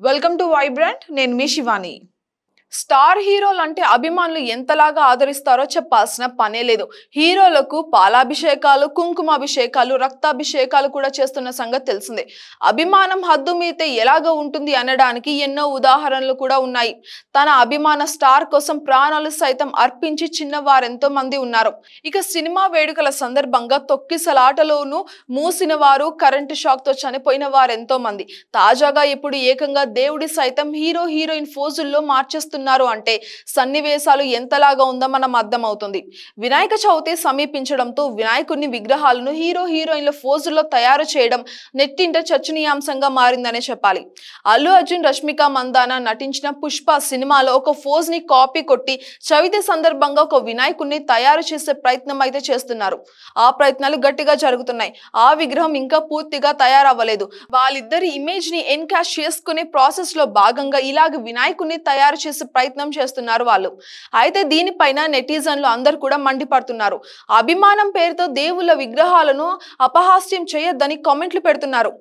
welcome to vibrant ने Shivani star హీరోలు అంటే అభిమానులు ఎంతలాగా ఆదరిస్తారో చెప్పాల్సిన పనే లేదు హీరోలకు పాలాభిషేకాలు కుంకుమాభిషేకాలు రక్తాభిషేకాలు కూడా చేస్తున్న సంగతి తెలిసిందే అభిమానం హద్దు మీతే ఎలాగో ఉంటుంది అనడానికి ఎన్నో ఉదాహరణలు కూడా ఉన్నాయి తన అభిమాన స్టార్ కోసం ప్రాణాలు సైతం అర్పించి చిన్నవారెంతో మంది ఉన్నారు ఇక సినిమా వేడుకల సందర్భంగా తొక్కిసలాటలోనూ మూసిన వారు కరెంటు షాక్తో చనిపోయిన వారెంతో మంది తాజాగా ఇప్పుడు ఏకంగా దేవుడి సైతం హీరో హీరోయిన్ ఫోజుల్లో మార్చేస్తున్నారు చేస్తున్నారు అంటే సన్నివేశాలు ఎంతలాగా ఉందో మనం అర్థమవుతుంది వినాయక చవితి సమీపించడంతో వినాయకుడిని విగ్రహాలను హీరో హీరోయిన్ల ఫోజుల్లో తయారు చేయడం నెట్టింట చర్చనీయాంశంగా మారిందనే చెప్పాలి అల్లు అర్జున్ రష్మిక మందానా నటించిన పుష్ప సినిమాలో ఒక ఫోజ్ ని కాపీ కొట్టి చవితి సందర్భంగా ఒక వినాయకుడిని తయారు చేసే ప్రయత్నం అయితే చేస్తున్నారు ఆ ప్రయత్నాలు గట్టిగా జరుగుతున్నాయి ఆ విగ్రహం ఇంకా పూర్తిగా తయారవ్వలేదు వాళ్ళిద్దరి ఇమేజ్ ని ఎన్కాష్ చేసుకునే ప్రాసెస్ లో భాగంగా ఇలాగ వినాయకుడిని తయారు చేసే ప్రయత్నం చేస్తున్నారు వాళ్ళు అయితే దీనిపైన నెటిజన్లు అందరు కూడా మండిపడుతున్నారు అభిమానం పేరుతో దేవుళ్ళ విగ్రహాలను అపహాస్యం చేయొద్దని కామెంట్లు పెడుతున్నారు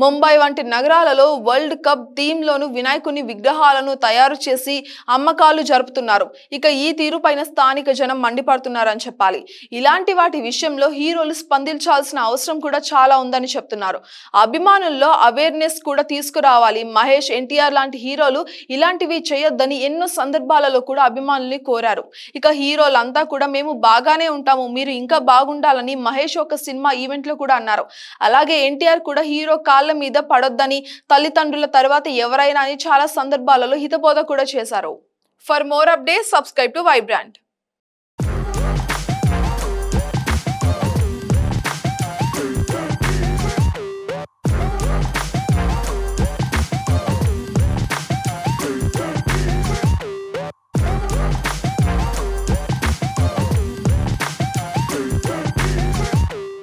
ముంబై వంటి నగరాలలో వరల్డ్ కప్ లోను వినాయకుని విగ్రహాలను తయారు చేసి అమ్మకాలు జరుపుతున్నారు ఇక ఈ తీరుపైన స్థానిక జనం మండిపడుతున్నారని చెప్పాలి ఇలాంటి వాటి విషయంలో హీరోలు స్పందించాల్సిన అవసరం కూడా చాలా ఉందని చెప్తున్నారు అభిమానుల్లో అవేర్నెస్ కూడా తీసుకురావాలి మహేష్ ఎన్టీఆర్ లాంటి హీరోలు ఇలాంటివి చేయొద్దని ఎన్నో సందర్భాలలో కూడా అభిమానుల్ని కోరారు ఇక హీరోలంతా కూడా మేము బాగానే ఉంటాము మీరు ఇంకా బాగుండాలని మహేష్ ఒక సినిమా ఈవెంట్లో కూడా అన్నారు అలాగే ఎన్టీఆర్ కూడా హీరో కాల్ కాళ్ళ మీద పడొద్దని తల్లిదండ్రుల తర్వాత ఎవరైనా అని చాలా సందర్భాలలో హితబోధ కూడా చేశారు for more updates subscribe to Vibrant